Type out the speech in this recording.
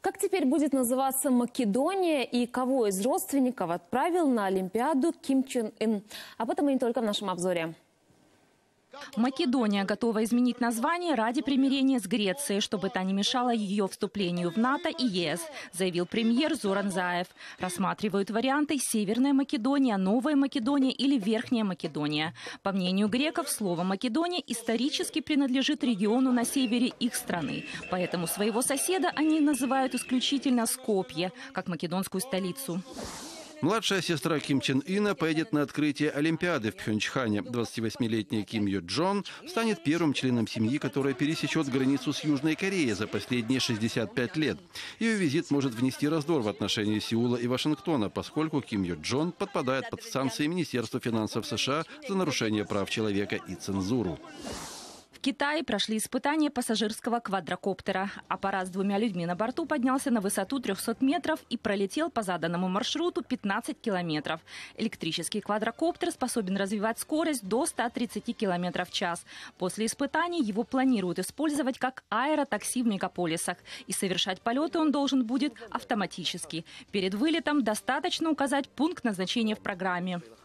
Как теперь будет называться Македония и кого из родственников отправил на Олимпиаду Ким Чен Ын? Об этом и не только в нашем обзоре. Македония готова изменить название ради примирения с Грецией, чтобы та не мешала ее вступлению в НАТО и ЕС, заявил премьер Зоран Заев. Рассматривают варианты Северная Македония, Новая Македония или Верхняя Македония. По мнению греков, слово Македония исторически принадлежит региону на севере их страны. Поэтому своего соседа они называют исключительно Скопье, как македонскую столицу. Младшая сестра Ким Чен Ина поедет на открытие Олимпиады в Пхенчхане. 28-летняя Ким Ю Джон станет первым членом семьи, которая пересечет границу с Южной Кореей за последние 65 лет. Ее визит может внести раздор в отношении Сеула и Вашингтона, поскольку Ким Ю Джон подпадает под санкции Министерства финансов США за нарушение прав человека и цензуру. В Китае прошли испытания пассажирского квадрокоптера. Аппарат с двумя людьми на борту поднялся на высоту 300 метров и пролетел по заданному маршруту 15 километров. Электрический квадрокоптер способен развивать скорость до 130 километров в час. После испытаний его планируют использовать как аэротакси в мегаполисах. И совершать полеты он должен будет автоматически. Перед вылетом достаточно указать пункт назначения в программе.